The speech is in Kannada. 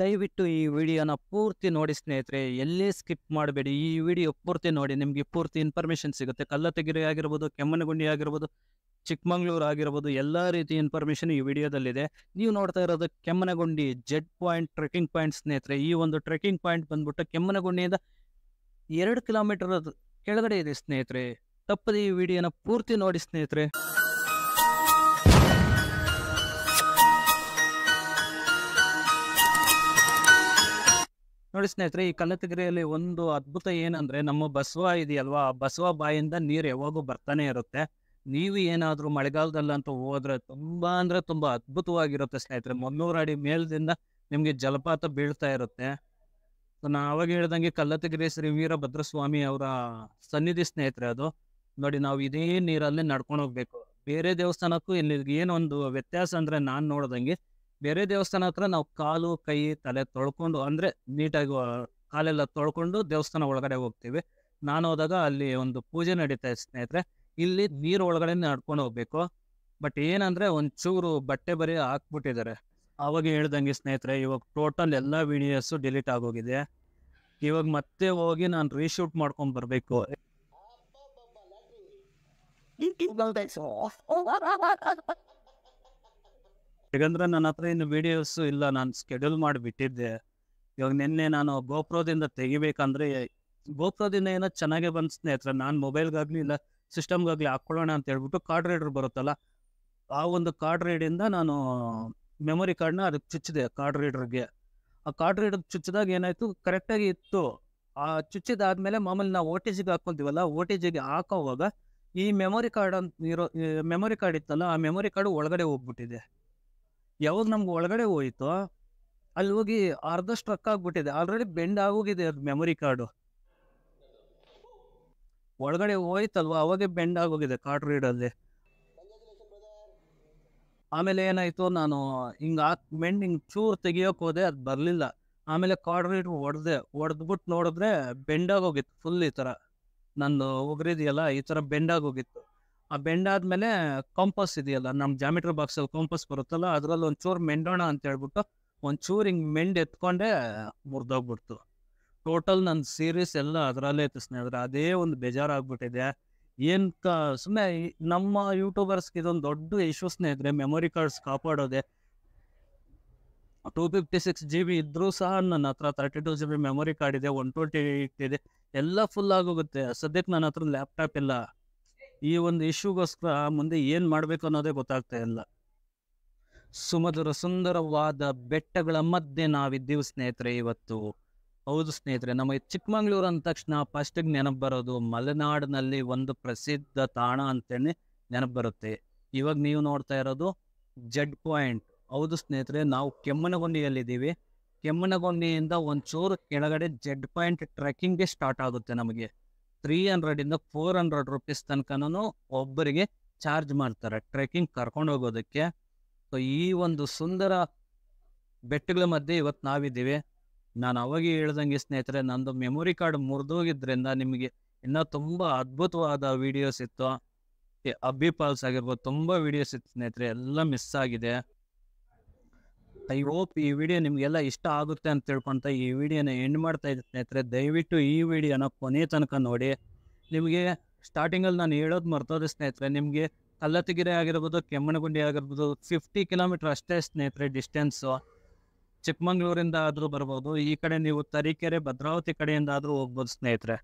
ದಯವಿಟ್ಟು ಈ ವಿಡಿಯೋನ ಪೂರ್ತಿ ನೋಡಿ ಸ್ನೇಹಿತರೆ ಎಲ್ಲೇ ಸ್ಕಿಪ್ ಮಾಡಬೇಡಿ ಈ ವಿಡಿಯೋ ಪೂರ್ತಿ ನೋಡಿ ನಿಮಗೆ ಪೂರ್ತಿ ಇನ್ಫಾರ್ಮೇಷನ್ ಸಿಗುತ್ತೆ ಕಲ್ಲತಗಿರಿ ಆಗಿರ್ಬೋದು ಕೆಮ್ಮನಗುಂಡಿ ಆಗಿರ್ಬೋದು ಚಿಕ್ಕಮಂಗ್ಳೂರು ಆಗಿರ್ಬೋದು ಎಲ್ಲ ರೀತಿ ಇನ್ಫಾರ್ಮೇಷನ್ ಈ ವಿಡಿಯೋದಲ್ಲಿದೆ ನೀವು ನೋಡ್ತಾ ಇರೋದು Kemmangundi Z point trekking point ಸ್ನೇಹಿತರೆ ಈ ಒಂದು ಟ್ರೆಕ್ಕಿಂಗ್ ಪಾಯಿಂಟ್ ಬಂದ್ಬಿಟ್ಟು ಕೆಮ್ಮನಗುಂಡಿಯಿಂದ ಎರಡು ಕಿಲೋಮೀಟರ್ ಕೆಳಗಡೆ ಇದೆ ಸ್ನೇಹಿತರೆ ತಪ್ಪದೆ ಈ ವಿಡಿಯೋನ ಪೂರ್ತಿ ನೋಡಿ ಸ್ನೇಹಿತರೆ ನೋಡಿ ಸ್ನೇಹಿತರೆ ಈ ಕಲ್ಲತ್ತಗಿರಿಯಲ್ಲಿ ಒಂದು ಅದ್ಭುತ ಏನಂದ್ರೆ ನಮ್ಮ ಬಸವ ಇದೆಯಲ್ವಾ ಬಸವ ಬಾಯಿಂದ ನೀರು ಯಾವಾಗೂ ಬರ್ತಾನೆ ಇರುತ್ತೆ ನೀವು ಏನಾದರೂ ಮಳೆಗಾಲದಲ್ಲಂತೂ ಹೋದ್ರೆ ತುಂಬಾ ಅಂದ್ರೆ ತುಂಬಾ ಅದ್ಭುತವಾಗಿರುತ್ತೆ ಸ್ನೇಹಿತರೆ ಮುನ್ನೂರು ಅಡಿ ಮೇಲ್ದಿಂದ ನಿಮಗೆ ಜಲಪಾತ ಬೀಳ್ತಾ ಇರುತ್ತೆ ನಾ ಅವಾಗ ಹೇಳ್ದಂಗೆ ಕಲ್ಲತಗಿರಿ ಶ್ರೀ ವೀರಭದ್ರಸ್ವಾಮಿ ಅವರ ಸನ್ನಿಧಿ ಸ್ನೇಹಿತರೆ ಅದು ನೋಡಿ ನಾವು ಇದೇ ನೀರಲ್ಲಿ ನಡ್ಕೊಂಡು ಹೋಗ್ಬೇಕು ಬೇರೆ ದೇವಸ್ಥಾನಕ್ಕೂ ಇಲ್ಲಿ ಏನೊಂದು ವ್ಯತ್ಯಾಸ ಅಂದ್ರೆ ನಾನು ನೋಡ್ದಂಗೆ ಬೇರೆ ದೇವಸ್ಥಾನ ಹತ್ರ ನಾವು ಕಾಲು ಕೈ ತಲೆ ತೊಳ್ಕೊಂಡು ಅಂದ್ರೆ ನೀಟಾಗಿ ಕಾಲೆಲ್ಲ ತೊಳ್ಕೊಂಡು ದೇವಸ್ಥಾನ ಒಳಗಡೆ ಹೋಗ್ತೀವಿ ನಾನು ಹೋದಾಗ ಅಲ್ಲಿ ಒಂದು ಪೂಜೆ ನಡೀತಾ ಸ್ನೇಹಿತರೆ ಇಲ್ಲಿ ನೀರು ಒಳಗಡೆ ನಡ್ಕೊಂಡು ಹೋಗ್ಬೇಕು ಬಟ್ ಏನಂದ್ರೆ ಒಂಚೂರು ಬಟ್ಟೆ ಬರಿ ಹಾಕ್ಬಿಟ್ಟಿದ್ದಾರೆ ಅವಾಗ ಹೇಳ್ದಂಗೆ ಸ್ನೇಹಿತರೆ ಇವಾಗ ಟೋಟಲ್ ಎಲ್ಲ ವಿಡಿಯೋಸು ಡಿಲೀಟ್ ಆಗೋಗಿದೆ ಇವಾಗ ಮತ್ತೆ ಹೋಗಿ ನಾನು ರೀಶೂಟ್ ಮಾಡ್ಕೊಂಡು ಬರಬೇಕು ಯಾಕಂದ್ರೆ ನನ್ನ ಹತ್ರ ಇನ್ನು ವಿಡಿಯೋಸ್ ಇಲ್ಲ ನಾನು ಸ್ಕೆಡ್ಯೂಲ್ ಮಾಡಿಬಿಟ್ಟಿದ್ದೆ ಇವಾಗ ನಿನ್ನೆ ನಾನು ಗೋಪ್ರೋದಿಂದ ತೆಗಿಬೇಕಂದ್ರೆ ಗೋಪ್ರೋದಿಂದ ಏನೋ ಚೆನ್ನಾಗೆ ಬಂದು ಸ್ನೇಹಿತರೆ ನಾನು ಮೊಬೈಲ್ಗಾಗ್ಲಿ ಇಲ್ಲ ಸಿಸ್ಟಮ್ಗಾಗ್ಲಿ ಹಾಕೊಳ್ಳೋಣ ಅಂತ ಹೇಳ್ಬಿಟ್ಟು ಕಾರ್ಡ್ ರೀಡರ್ ಬರುತ್ತಲ್ಲ ಆ ಒಂದು ಕಾರ್ಡ್ ರೀಡಿಂದ ನಾನು ಮೆಮೊರಿ ಕಾರ್ಡ್ನ ಅದಕ್ಕೆ ಚುಚ್ಚಿದೆ ಕಾರ್ಡ್ ರೀಡರ್ಗೆ ಆ ಕಾರ್ಡ್ ರೀಡರ್ ಚುಚ್ಚಿದಾಗ ಏನಾಯಿತು ಕರೆಕ್ಟಾಗಿ ಇತ್ತು ಆ ಚುಚ್ಚಿದಾದ್ಮೇಲೆ ಮಾಮೂಲಿ ನಾವು ಓ ಟಿ ಜಿಗೆ ಹಾಕ್ಕೊಂತೀವಲ್ಲ ಓ ಟಿ ಜಿಗೆ ಹಾಕೋವಾಗ ಈ ಮೆಮೊರಿ ಕಾರ್ಡ್ ಅಂತ ಇರೋ ಮೆಮೊರಿ ಕಾರ್ಡ್ ಇತ್ತಲ್ಲ ಆ ಮೆಮೊರಿ ಕಾರ್ಡ್ ಒಳಗಡೆ ಹೋಗ್ಬಿಟ್ಟಿದೆ ಯಾವಾಗ ನಮ್ಗೆ ಒಳಗಡೆ ಹೋಯ್ತೋ ಅಲ್ಲಿ ಹೋಗಿ ಅರ್ಧ ಸ್ಟ್ರಕ್ ಆಗ್ಬಿಟ್ಟಿದೆ ಆಲ್ರೆಡಿ ಬೆಂಡ್ ಆಗೋಗಿದೆ ಅದು ಮೆಮೊರಿ ಕಾರ್ಡು ಒಳಗಡೆ ಹೋಯ್ತಲ್ವಾ ಅವಾಗೆ ಬೆಂಡ್ ಆಗೋಗಿದೆ ಕಾರ್ಡ್ ಅಲ್ಲಿ ಆಮೇಲೆ ಏನಾಯ್ತು ನಾನು ಹಿಂಗೆ ಹಾಕ್ ಬೆಂಡ್ ಹಿಂಗೆ ಚೂರು ತೆಗಿಯೋಕೆ ಹೋದೆ ಅದು ಬರಲಿಲ್ಲ ಆಮೇಲೆ ಕಾರ್ಡ್ ರೀಡ್ ಹೊಡೆದೆ ಹೊಡೆದ್ಬಿಟ್ಟು ನೋಡಿದ್ರೆ ಬೆಂಡ್ ಆಗೋಗಿತ್ತು ಫುಲ್ ಈ ಥರ ನಂದು ಒಗ್ರಿದೆಯಲ್ಲ ಈ ಥರ ಬೆಂಡ್ ಆಗೋಗಿತ್ತು ಆ ಬೆಂಡ್ ಆದ್ಮೇಲೆ ಕಾಂಪಸ್ ಇದೆಯಲ್ಲ ನಮ್ಮ ಜಾಮಿಟ್ರ್ ಬಾಕ್ಸ್ ಅಲ್ಲಿ ಕಂಪಸ್ ಬರುತ್ತಲ್ಲ ಅದ್ರಲ್ಲಿ ಒಂಚೂರು ಮೆಂಡೋಣ ಅಂತ ಹೇಳ್ಬಿಟ್ಟು ಒಂಚೂರು ಹಿಂಗೆ ಮೆಂಡ್ ಎತ್ಕೊಂಡೆ ಮುರಿದೋಗ್ಬಿಡ್ತು ಟೋಟಲ್ ನನ್ನ ಸೀರೀಸ್ ಎಲ್ಲ ಅದರಲ್ಲೇ ಇತ್ತು ಸ್ನೇಹಿತರೆ ಅದೇ ಒಂದು ಬೇಜಾರಾಗ್ಬಿಟ್ಟಿದೆ ಏನ್ ಕ ಸುಮ್ಮನೆ ನಮ್ಮ ಯೂಟ್ಯೂಬರ್ಸ್ಗೆ ಇದೊಂದು ದೊಡ್ಡ ಇಶ್ಯೂಸ್ನೇ ಇದ್ರೆ ಮೆಮೊರಿ ಕಾರ್ಡ್ಸ್ ಕಾಪಾಡೋದೆ two fifty six G B ಇದ್ರೂ ಸಹ ನನ್ನ ಹತ್ರ thirty two G B memory card ಇದೆ ಒನ್ ಟ್ವೆಂಟಿ ಏಯ್ಟ್ ಇದೆ ಎಲ್ಲ ಫುಲ್ ಆಗೋಗುತ್ತೆ ಸದ್ಯಕ್ಕೆ ನನ್ನ ಹತ್ರ ಲ್ಯಾಪ್ಟಾಪ್ ಇಲ್ಲ ಈ ಒಂದು ಇಶ್ಯೂಗೋಸ್ಕರ ಮುಂದೆ ಏನು ಮಾಡಬೇಕು ಅನ್ನೋದೇ ಗೊತ್ತಾಗ್ತಾ ಇಲ್ಲ ಸುಮಧುರ ಸುಂದರವಾದ ಬೆಟ್ಟಗಳ ಮಧ್ಯೆ ನಾವಿದ್ದೀವಿ ಸ್ನೇಹಿತರೆ ಇವತ್ತು ಹೌದು ಸ್ನೇಹಿತರೆ ನಮಗೆ ಚಿಕ್ಕಮಂಗ್ಳೂರು ಅಂದ ತಕ್ಷಣ ಫಸ್ಟಿಗೆ ನೆನಪು ಬರೋದು ಮಲೆನಾಡಿನಲ್ಲಿ ಒಂದು ಪ್ರಸಿದ್ಧ ತಾಣ ಅಂತೇಳಿ ನೆನಪು ಬರುತ್ತೆ ಇವಾಗ ನೀವು ನೋಡ್ತಾ ಇರೋದು ಜಡ್ ಪಾಯಿಂಟ್ ಹೌದು ಸ್ನೇಹಿತರೆ ನಾವು ಕೆಮ್ಮನಗೊಂಡಿಯಲ್ಲಿದ್ದೀವಿ ಕೆಮ್ಮನಗೊಂಡಿಯಿಂದ ಒಂಚೂರು ಕೆಳಗಡೆ ಜಡ್ ಪಾಯಿಂಟ್ ಟ್ರೆಕ್ಕಿಂಗ್ಗೆ ಸ್ಟಾರ್ಟ್ ಆಗುತ್ತೆ ನಮಗೆ ತ್ರೀ ಹಂಡ್ರೆಡ್ ಇಂದ ಫೋರ್ ಹಂಡ್ರೆಡ್ ರುಪೀಸ್ ತನಕನೂ ಒಬ್ಬರಿಗೆ ಚಾರ್ಜ್ ಮಾಡ್ತಾರೆ ಟ್ರೆಕ್ಕಿಂಗ್ ಕರ್ಕೊಂಡು ಹೋಗೋದಕ್ಕೆ ಸೊ ಈ ಒಂದು ಸುಂದರ ಬೆಟ್ಟಗಳ ಮಧ್ಯೆ ಇವತ್ತು ನಾವಿದ್ದೀವಿ ನಾನು ಅವಾಗ ಹೇಳ್ದಂಗೆ ಸ್ನೇಹಿತರೆ ನಂದು ಮೆಮೊರಿ ಕಾರ್ಡ್ ಮುರಿದೋಗಿದ್ರಿಂದ ನಿಮಗೆ ಇನ್ನೂ ತುಂಬ ಅದ್ಭುತವಾದ ವಿಡಿಯೋಸ್ ಇತ್ತು ಅಬ್ಬಿ ಪಾಲ್ಸ್ ಆಗಿರ್ಬೋದು ತುಂಬ ವಿಡಿಯೋಸ್ ಇತ್ತು ಸ್ನೇಹಿತರೆ ಎಲ್ಲ ಮಿಸ್ ಆಗಿದೆ ಐ ಹೋಪ್ ಈ ವಿಡಿಯೋ ನಿಮಗೆಲ್ಲ ಇಷ್ಟ ಆಗುತ್ತೆ ಅಂತ ತಿಳ್ಕೊತ ಈ ವಿಡಿಯೋನ ಎಂಡ್ ಮಾಡ್ತಾ ಇದ್ದೆ ಸ್ನೇಹಿತರೆ ದಯವಿಟ್ಟು ಈ ವಿಡಿಯೋನ ಕೊನೆ ತನಕ ನೋಡಿ ನಿಮಗೆ ಸ್ಟಾರ್ಟಿಂಗಲ್ಲಿ ನಾನು ಹೇಳೋದು ಮರ್ತೋದೆ ಸ್ನೇಹಿತರೆ ನಿಮಗೆ ಕಲ್ಲತ್ತಿಗಿರಿ ಆಗಿರ್ಬೋದು ಕೆಮ್ಮಣಗುಂಡಿ ಆಗಿರ್ಬೋದು ಫಿಫ್ಟಿ ಕಿಲೋಮೀಟರ್ ಅಷ್ಟೇ ಸ್ನೇಹಿತರೆ ಡಿಸ್ಟೆನ್ಸು ಚಿಕ್ಕಮಂಗ್ಳೂರಿಂದ ಆದರೂ ಬರ್ಬೋದು ಈ ಕಡೆ ನೀವು ತರೀಕೆರೆ ಭದ್ರಾವತಿ ಕಡೆಯಿಂದ ಆದರೂ ಹೋಗ್ಬೋದು ಸ್ನೇಹಿತರೆ